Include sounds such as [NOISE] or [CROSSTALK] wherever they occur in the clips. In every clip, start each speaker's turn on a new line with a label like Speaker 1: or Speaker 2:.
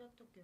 Speaker 1: やっとっけ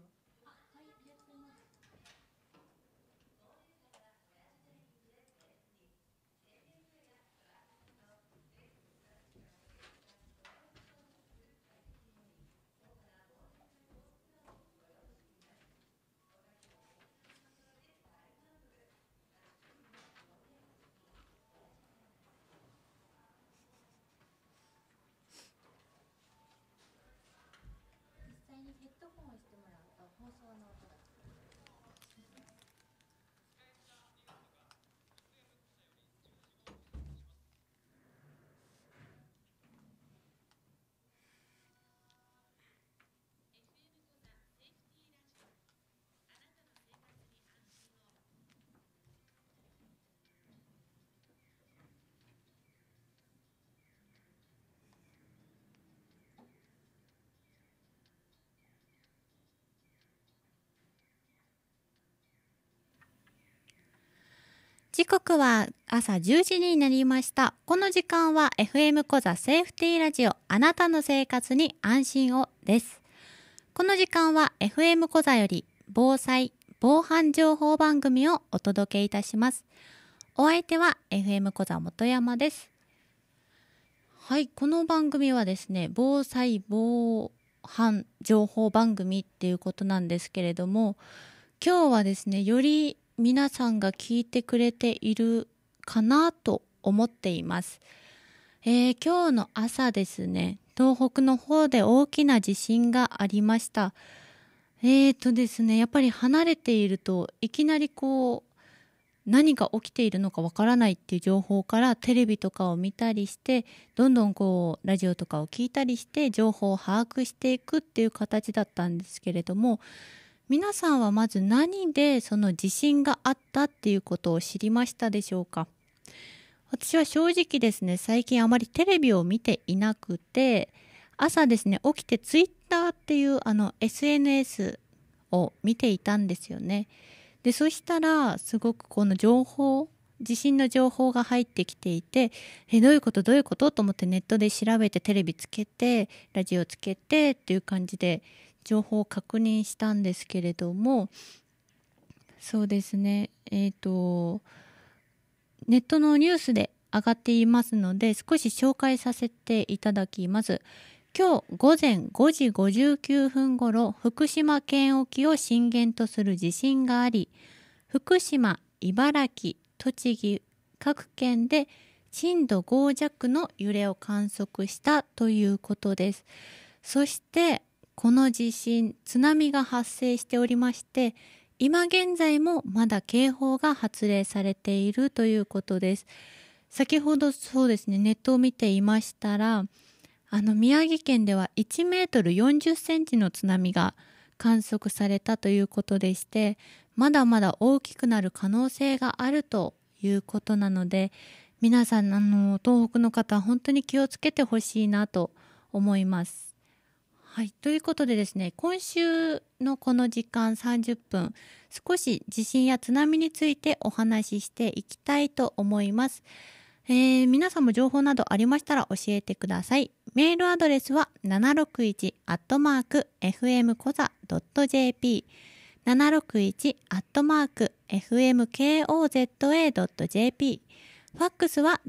Speaker 1: ッドホンをしてもらうと放送の音が時刻は朝10時になりました。この時間は FM 小座セーフティーラジオあなたの生活に安心をです。この時間は FM 小座より防災・防犯情報番組をお届けいたします。お相手は FM 小座本山です。はい、この番組はですね、防災・防犯情報番組っていうことなんですけれども、今日はですね、より皆さんが聞いてくれているかなと思っています。えー、今日の朝ですね、東北の方で大きな地震がありました。えーとですね、やっぱり離れているといきなりこう何が起きているのかわからないっていう情報からテレビとかを見たりしてどんどんこうラジオとかを聞いたりして情報を把握していくっていう形だったんですけれども皆さんはまず何でその地震があったっていうことを知りましたでしょうか私は正直ですね最近あまりテレビを見ていなくて朝ですね起きて twitter っていうあの SNS を見ていたんですよねでそしたらすごくこの情報地震の情報が入ってきていてえどういうことどういうことと思ってネットで調べてテレビつけてラジオつけてっていう感じで情報を確認したんですけれどもそうですねえっ、ー、とネットのニュースで上がっていますので少し紹介させていただきます今日午前5時59分ごろ福島県沖を震源とする地震があり福島茨城栃木各県で震度5弱の揺れを観測したということですそしてこの地震津波が発生しておりまして今現在もまだ警報が発令されているということです先ほどそうですねネットを見ていましたらあの宮城県では1メートル40センチの津波が観測されたということでしてまだまだ大きくなる可能性があるということなので皆さんあの東北の方本当に気をつけてほしいなと思います。はい、ということでですね今週のこの時間30分少し地震や津波についてお話ししていきたいと思います。えー、皆さんも情報などありましたら教えてください。メールアドレスは 761-fmkoza.jp 761-fmkoza.jp ファックスは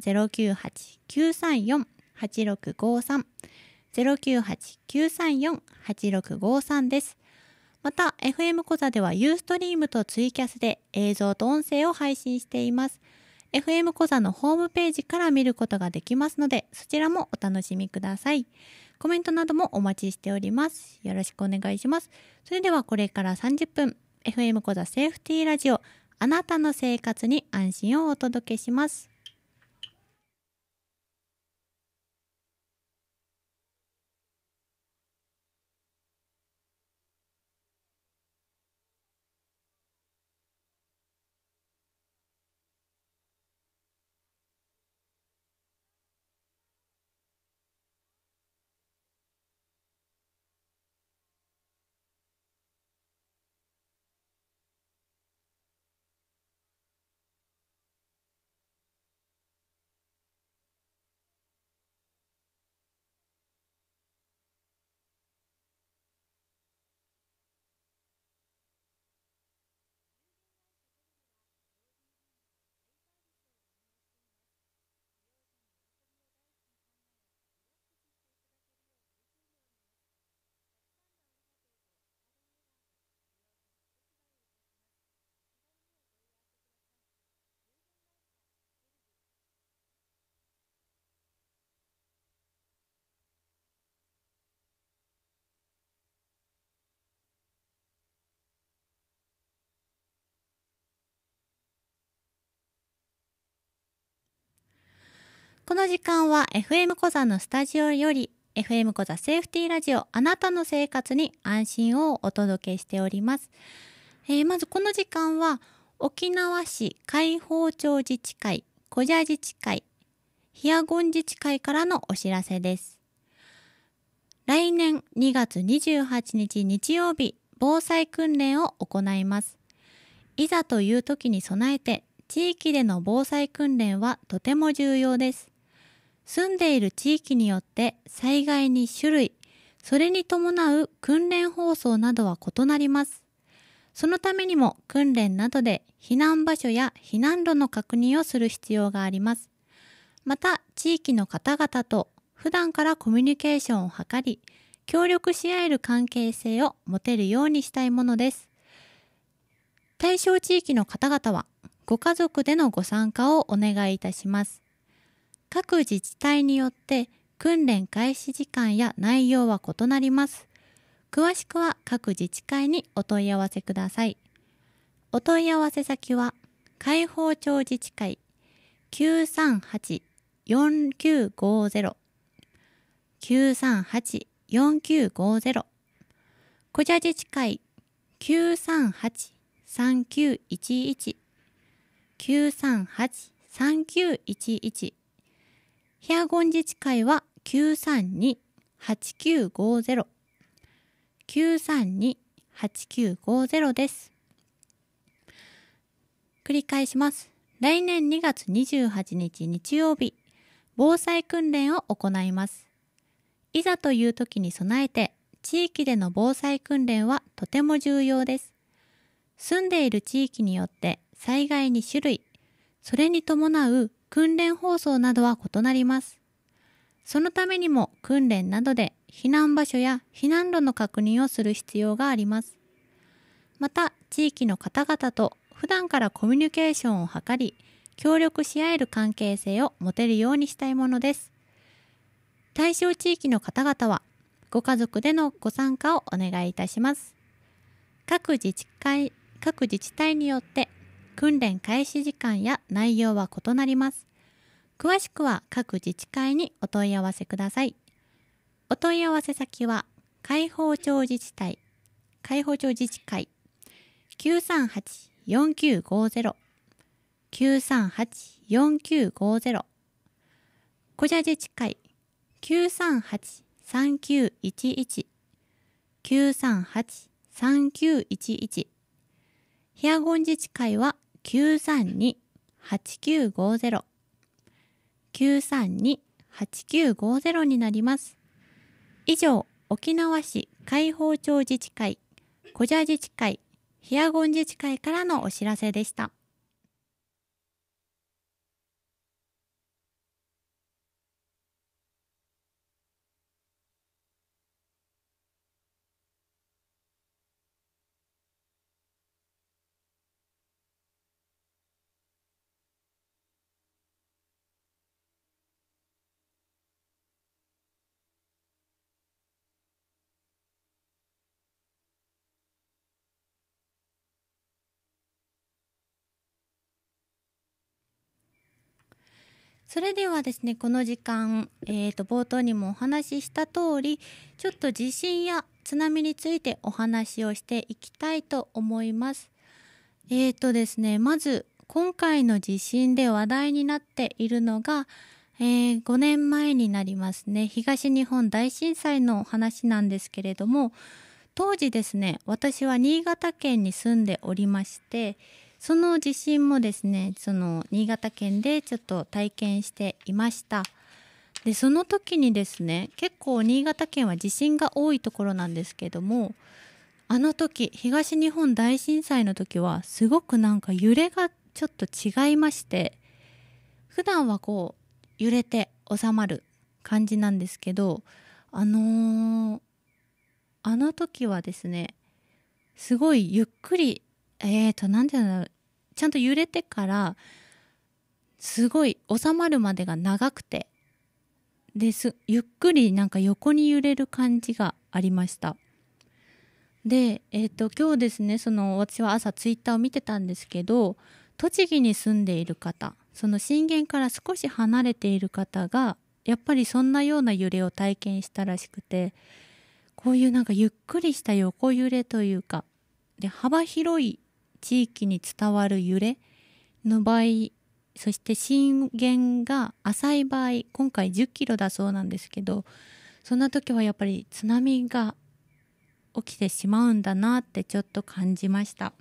Speaker 1: 098-934-8653 098-934-8653です。また、FM 小座ではユーストリームとツイキャスで映像と音声を配信しています。FM 小座のホームページから見ることができますので、そちらもお楽しみください。コメントなどもお待ちしております。よろしくお願いします。それではこれから30分、FM 小座セーフティーラジオ、あなたの生活に安心をお届けします。この時間は FM 小座のスタジオより FM 小座セーフティーラジオあなたの生活に安心をお届けしております。えー、まずこの時間は沖縄市海放町自治会、小蛇自治会、ヒアゴン自治会からのお知らせです。来年2月28日日曜日、防災訓練を行います。いざという時に備えて地域での防災訓練はとても重要です。住んでいる地域によって災害に種類、それに伴う訓練放送などは異なります。そのためにも訓練などで避難場所や避難路の確認をする必要があります。また、地域の方々と普段からコミュニケーションを図り、協力し合える関係性を持てるようにしたいものです。対象地域の方々は、ご家族でのご参加をお願いいたします。各自治体によって訓練開始時間や内容は異なります。詳しくは各自治会にお問い合わせください。お問い合わせ先は、解放町自治会938-4950 938-4950小茶自治会938-3911 938-3911ヒアゴン自治会は932-8950 932-8950です。繰り返します。来年2月28日日曜日、防災訓練を行います。いざという時に備えて、地域での防災訓練はとても重要です。住んでいる地域によって災害に種類、それに伴う訓練放送などは異なります。そのためにも訓練などで避難場所や避難路の確認をする必要があります。また、地域の方々と普段からコミュニケーションを図り、協力し合える関係性を持てるようにしたいものです。対象地域の方々は、ご家族でのご参加をお願いいたします。各自治会、各自治体によって訓練開始時間や内容は異なります。詳しくは各自治会にお問い合わせください。お問い合わせ先は、解放町自治体、解放町自治会、938-4950、938-4950、小社自治会、938-3911、938-3911、ヒアゴン自治会は932-8950 932-8950になります。以上、沖縄市海放町自治会、小蛇自治会、ヒアゴン自治会からのお知らせでした。それではですね、この時間、えっ、ー、と、冒頭にもお話しした通り、ちょっと地震や津波についてお話をしていきたいと思います。えっ、ー、とですね、まず、今回の地震で話題になっているのが、えー、5年前になりますね、東日本大震災のお話なんですけれども、当時ですね、私は新潟県に住んでおりまして、その地震もですねその新潟県でちょっと体験していましたでその時にですね結構新潟県は地震が多いところなんですけどもあの時東日本大震災の時はすごくなんか揺れがちょっと違いまして普段はこう揺れて収まる感じなんですけどあのー、あの時はですねすごいゆっくりえーと、なんて言うんだろう。ちゃんと揺れてから、すごい収まるまでが長くて、ですゆっくりなんか横に揺れる感じがありましたで、えーと、と今日ですねその私は朝ツイッターを見てたんですけど栃木に住んでいる方その震源から少し離れている方がやっぱりそんなような揺れを体験したらしくてこういうなんかゆっくりした横揺れというかで幅広い地域に伝わる揺れの場合そして震源が浅い場合今回1 0キロだそうなんですけどそんな時はやっぱり津波が起きてしまうんだなってちょっと感じました。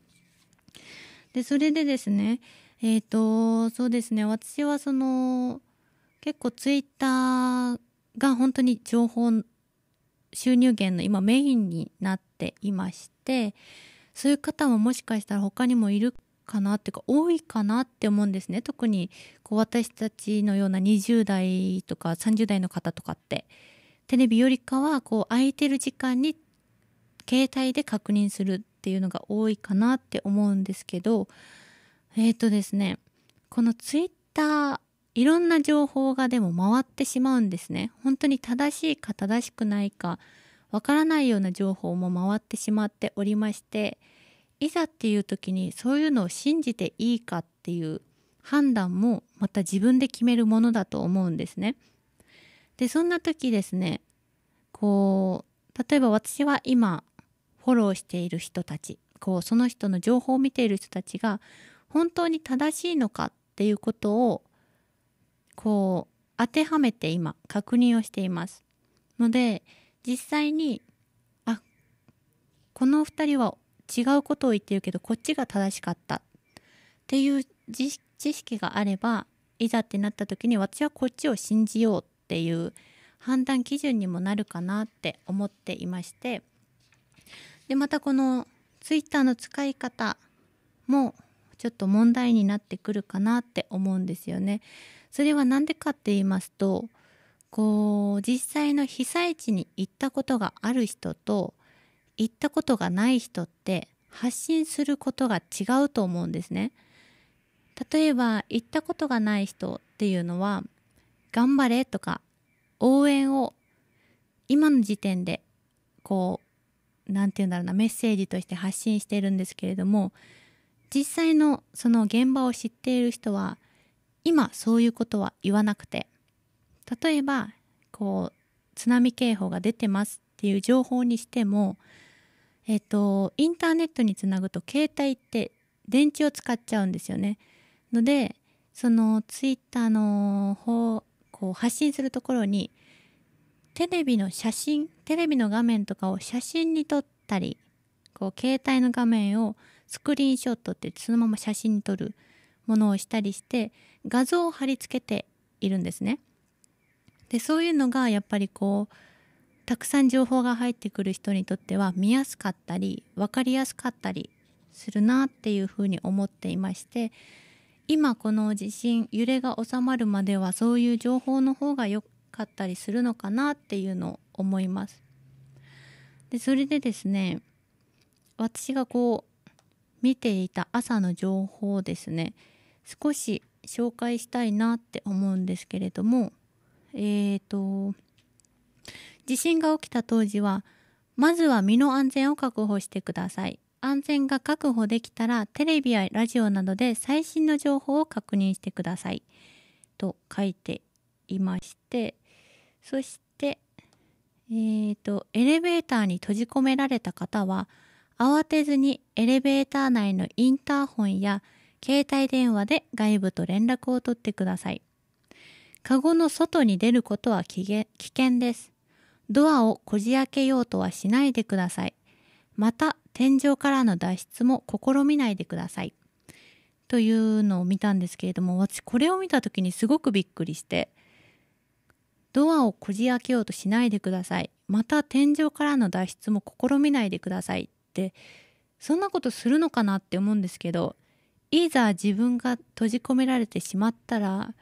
Speaker 1: でそれでですねえっ、ー、とそうですね私はその結構ツイッターが本当に情報収入源の今メインになっていましてそういう方ももしかしたら他にもいるかなっていうか多いかなって思うんですね特にこう私たちのような20代とか30代の方とかってテレビよりかはこう空いてる時間に携帯で確認するっていうのが多いかなって思うんですけどえっ、ー、とですねこのツイッターいろんな情報がでも回ってしまうんですね本当に正しいか正しくないかわからないような情報も回ってしまっておりましていざっていう時にそういうのを信じていいかっていう判断もまた自分で決めるものだと思うんですね。でそんな時ですねこう例えば私は今フォローしている人たちこうその人の情報を見ている人たちが本当に正しいのかっていうことをこう当てはめて今確認をしていますので実際にあこの2人は違うことを言ってるけどこっちが正しかったっていう知識があればいざってなった時に私はこっちを信じようっていう判断基準にもなるかなって思っていましてでまたこの twitter の使い方もちょっと問題になってくるかなって思うんですよね。それは何でかって言いますとこう実際の被災地に行ったことがある人と行ったことがない人って発信することが違うと思うんですね。例えば行ったことがない人っていうのは「頑張れ」とか応援を今の時点でこう何て言うんだろうなメッセージとして発信してるんですけれども実際のその現場を知っている人は今そういうことは言わなくて例えばこう津波警報が出てますっていう情報にしても、えっ、と、インターネットにつなぐと携帯って電池を使っちゃうんですよね。のでそのツイッターの方こう発信するところにテレビの写真テレビの画面とかを写真に撮ったりこう携帯の画面をスクリーンショットってそのまま写真に撮るものをしたりして画像を貼り付けているんですね。でそういうのがやっぱりこうたくさん情報が入ってくる人にとっては見やすかったり分かりやすかったりするなっていうふうに思っていまして今この地震揺れが収まるまではそういう情報の方が良かったりするのかなっていうのを思います。でそれでですね私がこう見ていた朝の情報をですね少し紹介したいなって思うんですけれどもえっ、ー、と地震が起きた当時はまずは身の安全を確保してください安全が確保できたらテレビやラジオなどで最新の情報を確認してくださいと書いていましてそしてえーとエレベーターに閉じ込められた方は慌てずにエレベーター内のインターホンや携帯電話で外部と連絡を取ってくださいカゴの外に出ることは危険です。ドアをこじ開けようとはしないでください。また、天井からの脱出も試みないでください。というのを見たんですけれども、私これを見た時にすごくびっくりして、ドアをこじ開けようとしないでください。また天井からの脱出も試みないでくださいって、そんなことするのかなって思うんですけど、いざ自分が閉じ込められてしまったら、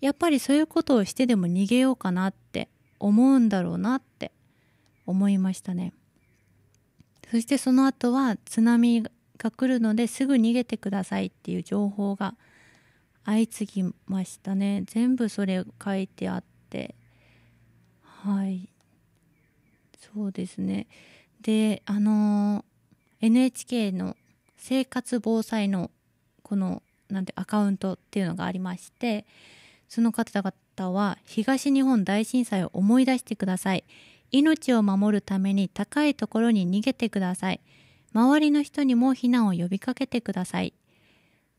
Speaker 1: やっぱりそういうことをしてでも逃げようかなって思うんだろうなって思いましたねそしてその後は津波が来るのですぐ逃げてくださいっていう情報が相次ぎましたね全部それ書いてあってはいそうですねであのー、NHK の生活防災のこのなんてアカウントっていうのがありましてその方々は東日本大震災を思い出してください。命を守るために高いところに逃げてください。周りの人にも避難を呼びかけてください。っ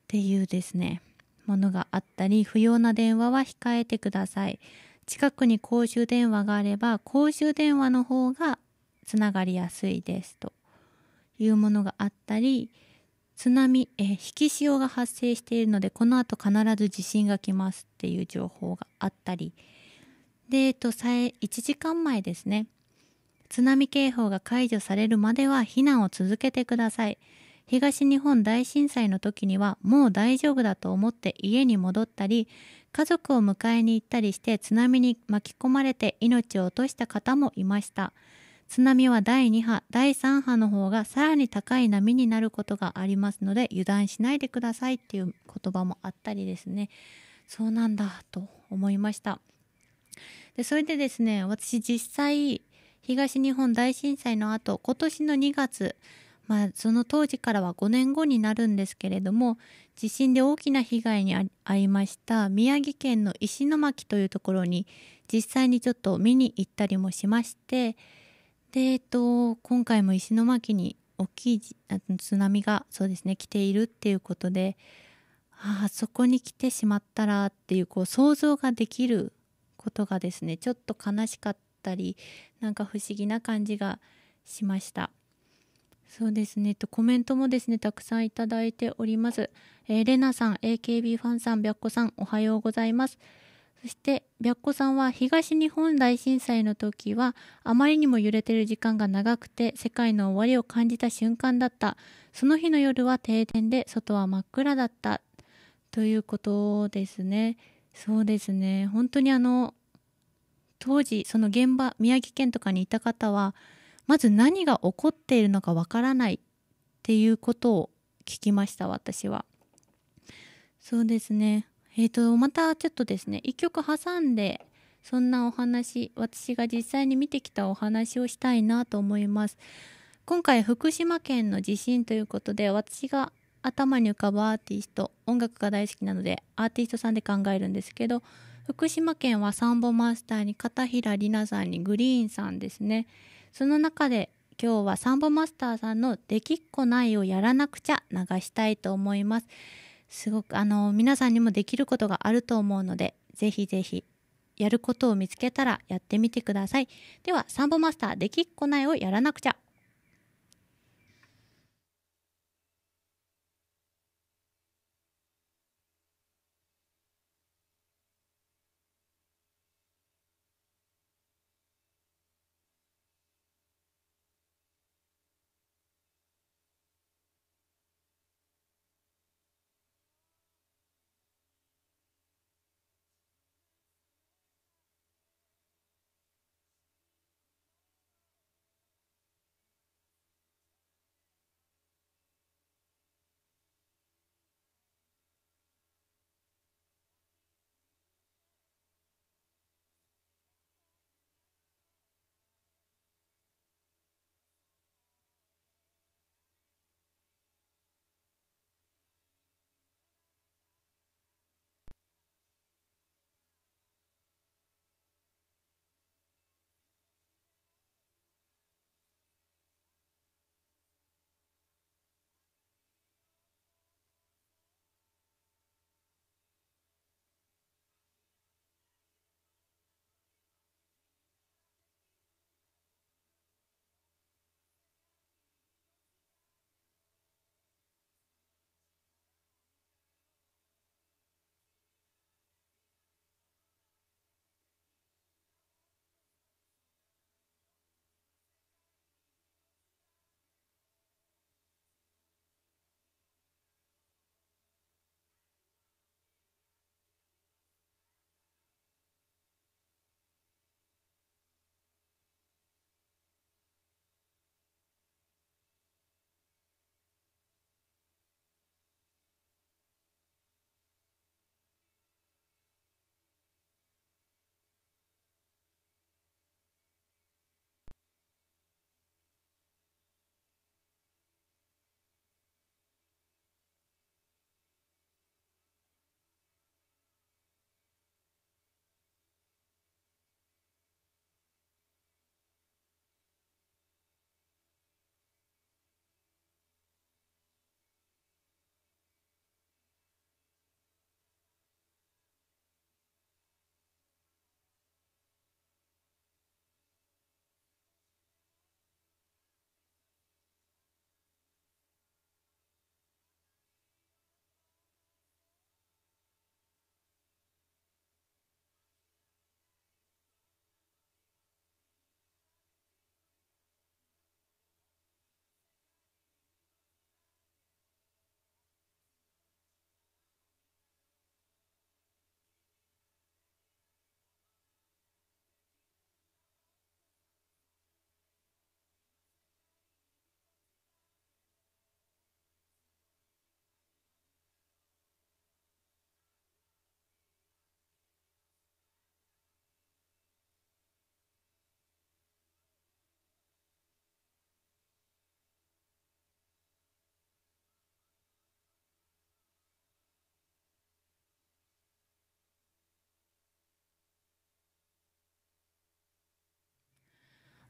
Speaker 1: ていうですね、ものがあったり、不要な電話は控えてください。近くに公衆電話があれば、公衆電話の方がつながりやすいですというものがあったり、津波、えー、引き潮が発生しているのでこの後必ず地震が来ますっていう情報があったりで、えっと、1時間前ですね津波警報が解除されるまでは避難を続けてください東日本大震災の時にはもう大丈夫だと思って家に戻ったり家族を迎えに行ったりして津波に巻き込まれて命を落とした方もいました。津波は第2波、第3波の方がさらに高い波になることがありますので、油断しないでくださいっていう言葉もあったりですね、そうなんだと思いました。でそれでですね、私実際、東日本大震災の後、今年の2月、まあ、その当時からは5年後になるんですけれども地震で大きな被害に遭いました宮城県の石巻というところに実際にちょっと見に行ったりもしましてで、えっと、今回も石巻に大きい津波がそうですね来ているっていうことでああそこに来てしまったらっていうこう想像ができることがですねちょっと悲しかったりなんか不思議な感じがしましたそうですねとコメントもですねたくさんいただいております、えー、レナさん AKB ファンさん白子さんおはようございますそして白子さんは東日本大震災の時はあまりにも揺れてる時間が長くて世界の終わりを感じた瞬間だったその日の夜は停電で外は真っ暗だったということですねそうですね本当にあの当時その現場宮城県とかにいた方はまず何が起こっているのかわからないっていうことを聞きました私はそうですねえっ、ー、と、またちょっとですね、一曲挟んで、そんなお話、私が実際に見てきたお話をしたいなと思います。今回、福島県の地震ということで、私が頭に浮かぶアーティスト、音楽が大好きなので、アーティストさんで考えるんですけど、福島県はサンボマスターに片平里奈さんにグリーンさんですね。その中で今日はサンボマスターさんの「できっこないをやらなくちゃ」流したいと思います。すごくあの皆さんにもできることがあると思うのでぜひぜひやることを見つけたらやってみてくださいではサンボマスターできっこないをやらなくちゃ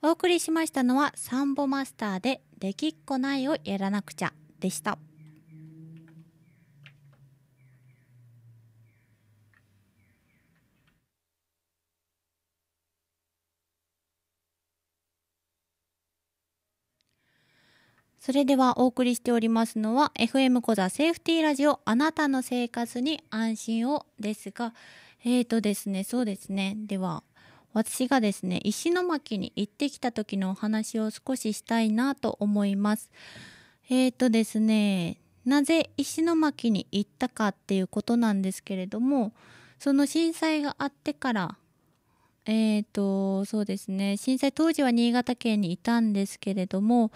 Speaker 1: お送りしましたのはサンボマスターで「できっこないをやらなくちゃ」でした。それではお送りしておりますのは FM 小座セーフティーラジオあなたの生活に安心をですがえーとですねそうですねでは私がですね石巻に行ってきた時のお話を少ししたいなと思います。えーとですねなぜ石巻に行ったかっていうことなんですけれどもその震災があってからえーとそうですね震災当時は新潟県にいたんですけれども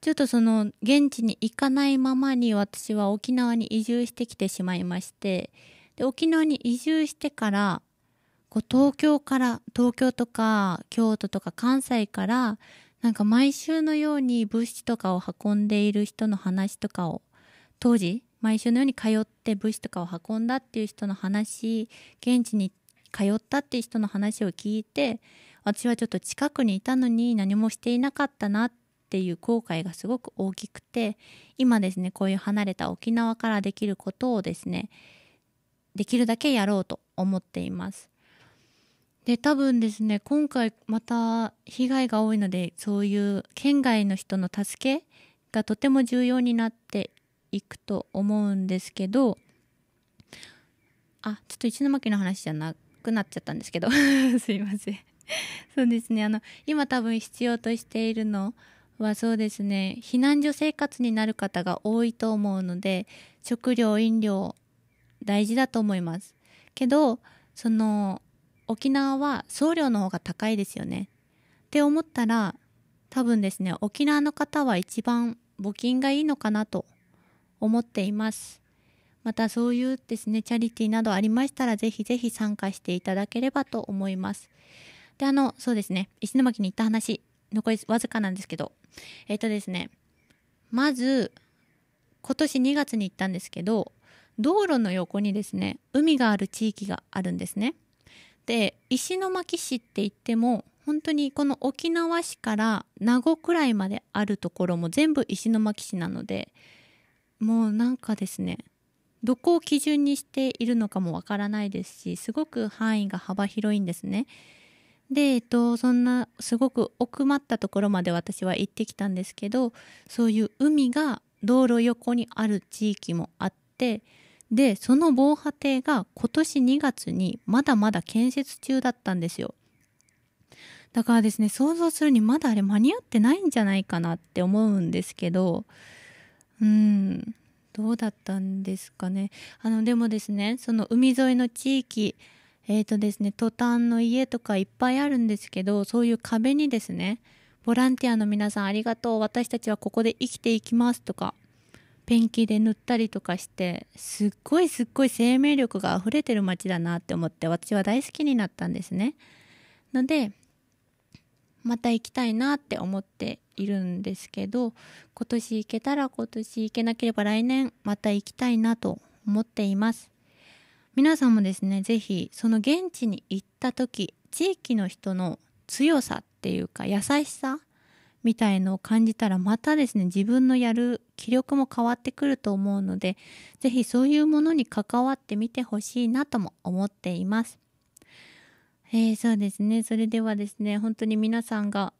Speaker 1: ちょっとその現地に行かないままに私は沖縄に移住してきてしまいましてで沖縄に移住してからこう東京から東京とか京都とか関西からなんか毎週のように物資とかを運んでいる人の話とかを当時毎週のように通って物資とかを運んだっていう人の話現地に通ったっていう人の話を聞いて私はちょっと近くにいたのに何もしていなかったなっていう後悔がすごく大きくて今ですねこういう離れた沖縄からできることをですねできるだけやろうと思っています。で多分ですね今回また被害が多いのでそういう県外の人の助けがとても重要になっていくと思うんですけどあちょっと一巻の話じゃなくなっちゃったんですけど [LAUGHS] すいませんそうですねあの今多分必要としているのはそうですね避難所生活になる方が多いと思うので食料飲料大事だと思いますけどその沖縄は送料の方が高いですよねって思ったら多分ですね沖縄の方は一番募金がいいのかなと思っていますまたそういうですねチャリティーなどありましたら是非是非参加していただければと思いますであのそうですね石巻に行った話残りわずかなんですけどえっ、ー、とですねまず今年2月に行ったんですけど道路の横にですね海がある地域があるんですねって石巻市って言っても本当にこの沖縄市から名護くらいまであるところも全部石巻市なのでもうなんかですねどこを基準にしているのかもわからないですしすごく範囲が幅広いんですね。で、えっと、そんなすごく奥まったところまで私は行ってきたんですけどそういう海が道路横にある地域もあってでその防波堤が今年2月にまだまだ建設中だったんですよだからですね想像するにまだあれ間に合ってないんじゃないかなって思うんですけどうんどうだったんですかねあのでもですねその海沿いの地域えっ、ー、とですねトタンの家とかいっぱいあるんですけどそういう壁にですねボランティアの皆さんありがとう私たちはここで生きていきますとかペンキで塗ったりとかしてすっごいすっごい生命力が溢れてる街だなって思って私は大好きになったんですね。のでまた行きたいなって思っているんですけど今年行けたら今年行けなければ来年また行きたいなと思っています皆さんもですね是非その現地に行った時地域の人の強さっていうか優しさみたいのを感じたらまたですね自分のやる気力も変わってくると思うので是非そういうものに関わってみてほしいなとも思っています。えー、そうですねそれではですね本当に皆さんが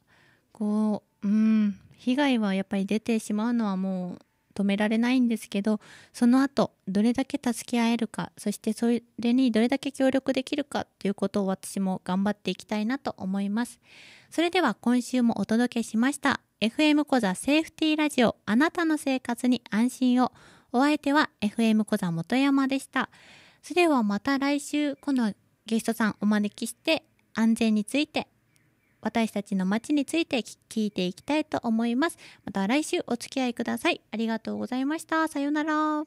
Speaker 1: こううん被害はやっぱり出てしまうのはもう止められないんですけどその後どれだけ助け合えるかそしてそれにどれだけ協力できるかということを私も頑張っていきたいなと思いますそれでは今週もお届けしました FM コザセーフティーラジオあなたの生活に安心をお相手は FM コザ元山でしたそれではまた来週このゲストさんお招きして安全について私たちの街について聞いていきたいと思います。また来週お付き合いください。ありがとうございました。さようなら。